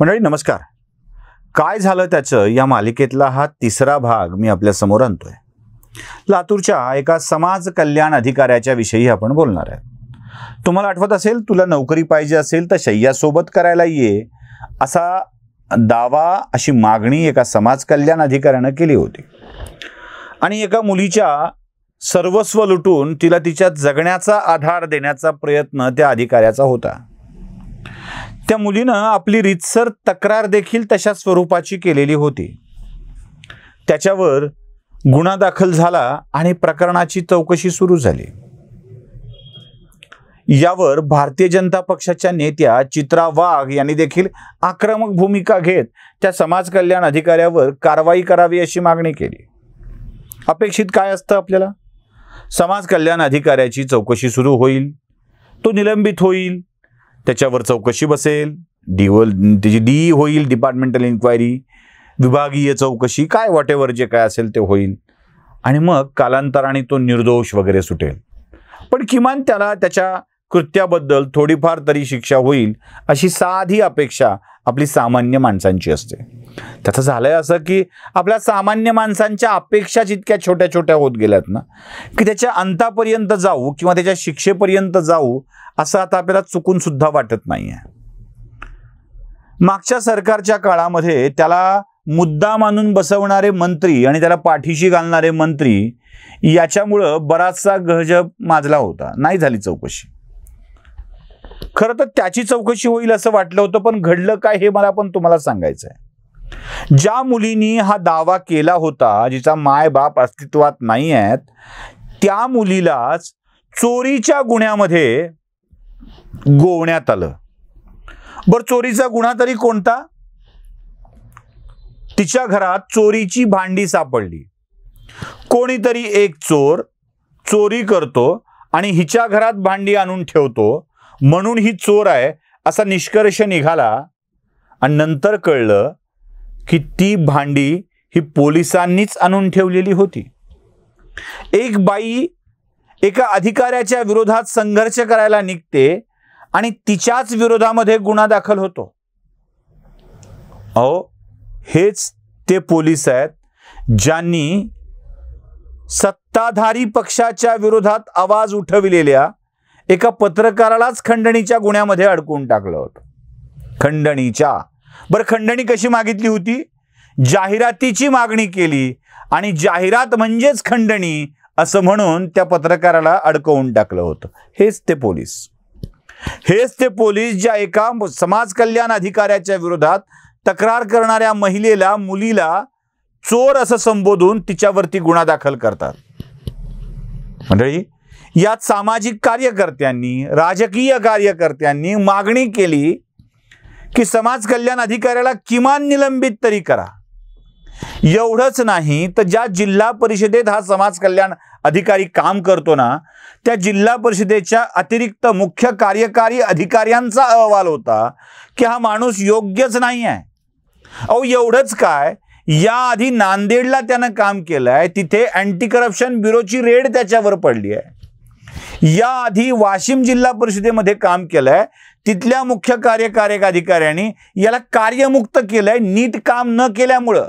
मंडळी नमस्कार काय झालं त्याचं या मालिकेतला हा तिसरा भाग मी आपल्यासमोर आणतोय लातूरच्या एका समाज कल्याण अधिकाऱ्याच्या विषयी आपण बोलणार आहे तुम्हाला आठवत असेल तुला नोकरी पाहिजे असेल तर शय्यासोबत करायला ये असा दावा अशी मागणी एका समाज कल्याण अधिकाऱ्यानं केली होती आणि एका मुलीच्या सर्वस्व लुटून तिला तिच्या जगण्याचा आधार देण्याचा प्रयत्न त्या अधिकाऱ्याचा होता त्या मुलीनं आपली रितसर तक्रार देखील तशा स्वरूपाची केलेली होती त्याच्यावर गुन्हा दाखल झाला आणि प्रकरणाची चौकशी सुरू झाली यावर भारतीय जनता पक्षाच्या नेत्या चित्रा वाघ यांनी देखील आक्रमक भूमिका घेत त्या समाज कल्याण अधिकाऱ्यावर कारवाई करावी अशी मागणी केली अपेक्षित काय असतं आपल्याला समाज कल्याण अधिकाऱ्याची चौकशी सुरू होईल तो निलंबित होईल त्याच्यावर चौकशी बसेल डी त्याची डी e होईल डिपार्टमेंटल इन्क्वायरी विभागीय चौकशी काय वॉटेवर जे काय असेल ते होईल आणि मग कालांतराने तो निर्दोष वगैरे सुटेल पण किमान त्याला त्याच्या कृत्याबद्दल थोडीफार तरी शिक्षा होईल अशी साधी अपेक्षा आपली सामान्य माणसांची असते त्याचं झालंय असं की आपल्या सामान्य माणसांच्या अपेक्षा जितक्या छोट्या छोट्या होत गेल्यात ना की त्याच्या अंतापर्यंत जाऊ किंवा त्याच्या शिक्षेपर्यंत जाऊ असं आता आपल्याला चुकून सुद्धा वाटत नाही आहे मागच्या सरकारच्या काळामध्ये त्याला मुद्दा मानून बसवणारे मंत्री आणि त्याला पाठीशी घालणारे मंत्री याच्यामुळं बराचसा गहजब माजला होता नाही झाली चौकशी खरं तर त्याची चौकशी होईल असं वाटलं होतं पण घडलं काय हे मला पण तुम्हाला सांगायचं आहे ज्या मुलीनी हा दावा केला होता जिचा माय बाप अस्तित्वात नाही आहेत त्या मुलीलाच चोरीच्या गुन्ह्यामध्ये गोवण्यात आलं बर चोरीचा गुन्हा तरी कोणता तिच्या घरात चोरीची भांडी सापडली कोणीतरी एक चोर चोरी करतो आणि हिच्या घरात भांडी आणून ठेवतो म्हणून ही चोर आहे असा निष्कर्ष निघाला आणि नंतर कळलं की ती भांडी ही पोलिसांनीच आणून ठेवलेली होती एक बाई एका अधिकाऱ्याच्या विरोधात संघर्ष करायला निघते आणि तिच्याच विरोधामध्ये गुन्हा दाखल होतो अहो हेच ते पोलीस आहेत ज्यांनी सत्ताधारी पक्षाच्या विरोधात आवाज उठविलेल्या एका पत्रकारालाच खंडणीच्या गुन्ह्यामध्ये अडकून टाकलं होतं खंडणीच्या बरं खंडणी कशी मागितली होती जाहिरातीची मागणी केली आणि जाहिरात म्हणजेच खंडणी असं म्हणून त्या पत्रकाराला अडकवून टाकलं होतं हेच ते पोलीस हेच ते पोलीस ज्या एका समाज कल्याण अधिकाऱ्याच्या विरोधात तक्रार करणाऱ्या महिलेला मुलीला चोर असं संबोधून तिच्यावरती गुन्हा दाखल करतात मंडळी यात सामाजिक कार्यकर्त्यांनी राजकीय कार्यकर्त्यांनी मागणी केली की समाज कल्याण अधिकाऱ्याला किमान निलंबित तरी करा एवढंच नाही तर ज्या जिल्हा परिषदेत हा समाज कल्याण अधिकारी काम करतो ना त्या जिल्हा परिषदेच्या अतिरिक्त मुख्य कार्यकारी अधिकाऱ्यांचा अहवाल होता की हा माणूस योग्यच नाही आहे अहो एवढंच काय याआधी नांदेडला त्यानं काम केलं आहे तिथे अँटी करप्शन ब्युरोची रेड त्याच्यावर पडली आहे याआधी वाशिम जिल्हा परिषदेमध्ये काम केलंय तिथल्या मुख्य कार्यकारी अधिकाऱ्यांनी याला कार्यमुक्त केलंय नीट काम न केल्यामुळं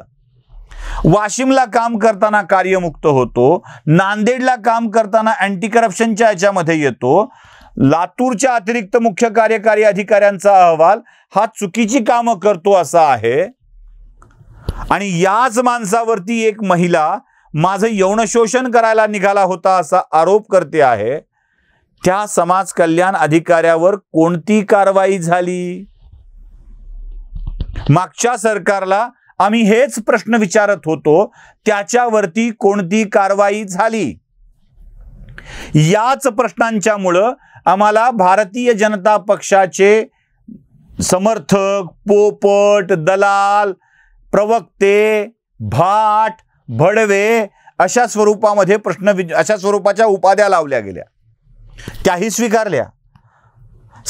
वाशिमला काम करताना कार्यमुक्त होतो नांदेडला काम करताना अँटी करप्शनच्या याच्यामध्ये येतो लातूरच्या अतिरिक्त मुख्य कार्यकारी अधिकाऱ्यांचा अहवाल हा चुकीची कामं करतो असा आहे आणि याच माणसावरती एक महिला माझं यौन शोषण करायला निघाला होता असा आरोप करते आहे त्या समाज कल्याण अधिकाऱ्यावर कोणती कारवाई झाली मागच्या सरकारला आम्ही हेच प्रश्न विचारत होतो त्याच्यावरती कोणती कारवाई झाली याच प्रश्नांच्यामुळं आम्हाला भारतीय जनता पक्षाचे समर्थक पोपट दलाल प्रवक्ते भाट भडवे अशा स्वरूपामध्ये प्रश्न अशा स्वरूपाच्या उपाध्या लावल्या गेल्या त्याही स्वीकारल्या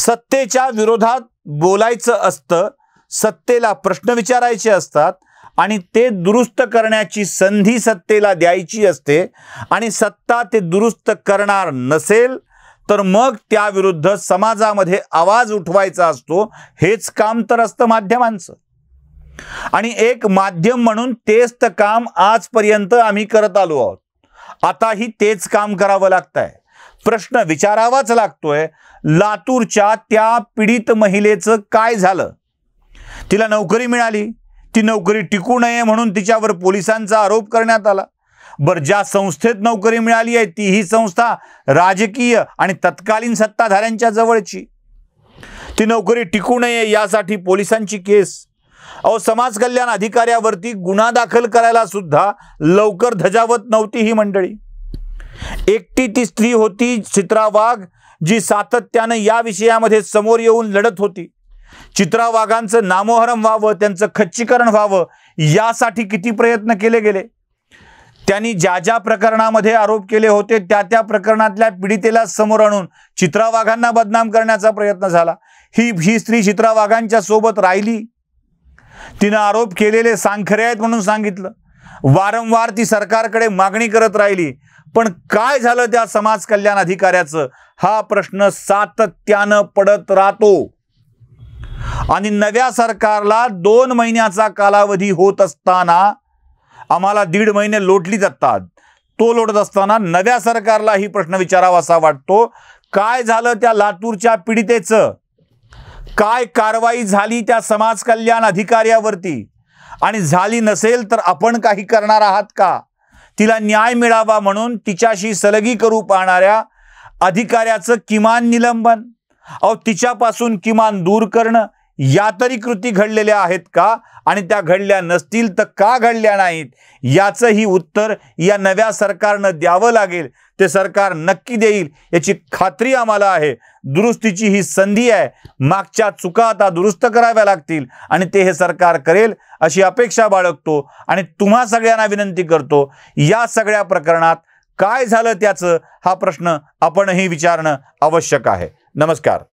सत्तेच्या विरोधात बोलायचं असतं सत्तेला प्रश्न विचारायचे असतात आणि ते दुरुस्त करण्याची संधी सत्तेला द्यायची असते आणि सत्ता ते दुरुस्त करणार नसेल तर मग त्याविरुद्ध समाजामध्ये आवाज उठवायचा असतो हेच काम तर असतं माध्यमांचं आणि एक माध्यम म्हणून तेच तर काम आजपर्यंत आम्ही करत आलो आहोत आताही तेच काम करावं लागतंय प्रश्न विचारावाच लागतोय लातूरच्या त्या पीडित महिलेचं काय झालं तिला नोकरी मिळाली ती नोकरी टिकू नये म्हणून तिच्यावर पोलिसांचा आरोप करण्यात आला बरं ज्या संस्थेत नोकरी मिळाली आहे ती ही संस्था राजकीय आणि तत्कालीन सत्ताधाऱ्यांच्या जवळची ती नोकरी टिकू नये यासाठी पोलिसांची केस अहो समाज कल्याण अधिकाऱ्यावरती गुन्हा दाखल करायला सुद्धा लवकर धजावत नव्हती ही मंडळी एकटी ती स्त्री होती चित्रा वाघ जी सातत्यानं या विषयामध्ये समोर येऊन लढत होती चित्रावाघांचं नामोहरम व्हावं त्यांचं खच्चीकरण व्हावं यासाठी किती प्रयत्न केले गेले त्यांनी ज्या ज्या प्रकरणामध्ये आरोप केले होते त्या त्या प्रकरणातल्या पीडितेला समोर आणून चित्रावाघांना बदनाम करण्याचा प्रयत्न झाला ही ही स्त्री चित्रा वाघांच्या सोबत राहिली तिनं आरोप केलेले सांखरे आहेत म्हणून सांगितलं वारंवार ती सरकारकडे मागणी करत राहिली पण काय झालं त्या समाज कल्याण अधिकाऱ्याचं हा प्रश्न सातत्यानं पडत राहतो आणि नव्या सरकारला दोन महिन्याचा कालावधी होत असताना आम्हाला दीड महिने लोटली जातात तो लोटत असताना नव्या सरकारला ही प्रश्न विचारावा असा वाटतो काय झालं त्या लातूरच्या पीडितेचं काय कारवाई झाली त्या समाज कल्याण अधिकाऱ्यावरती आणि झाली नसेल तर आपण काही करणार आहात का तिला न्याय मिळावा म्हणून तिच्याशी सलगी करू पाहणाऱ्या अधिकाऱ्याचं किमान निलंबन अहो तिच्यापासून किमान दूर करणं या तरी कृती घडलेल्या आहेत का आणि त्या घडल्या नसतील तर का घडल्या नाहीत याचंही उत्तर या नव्या सरकारनं द्यावं लागेल ते सरकार नक्की देईल याची खात्री आम्हाला आहे दुरुस्तीची ही संधी आहे मागच्या चुका आता दुरुस्त कराव्या लागतील आणि ते हे सरकार करेल अशी अपेक्षा बाळगतो आणि तुम्हा सगळ्यांना विनंती करतो या सगळ्या प्रकरणात काय झालं त्याचं हा प्रश्न आपणही विचारणं आवश्यक आहे नमस्कार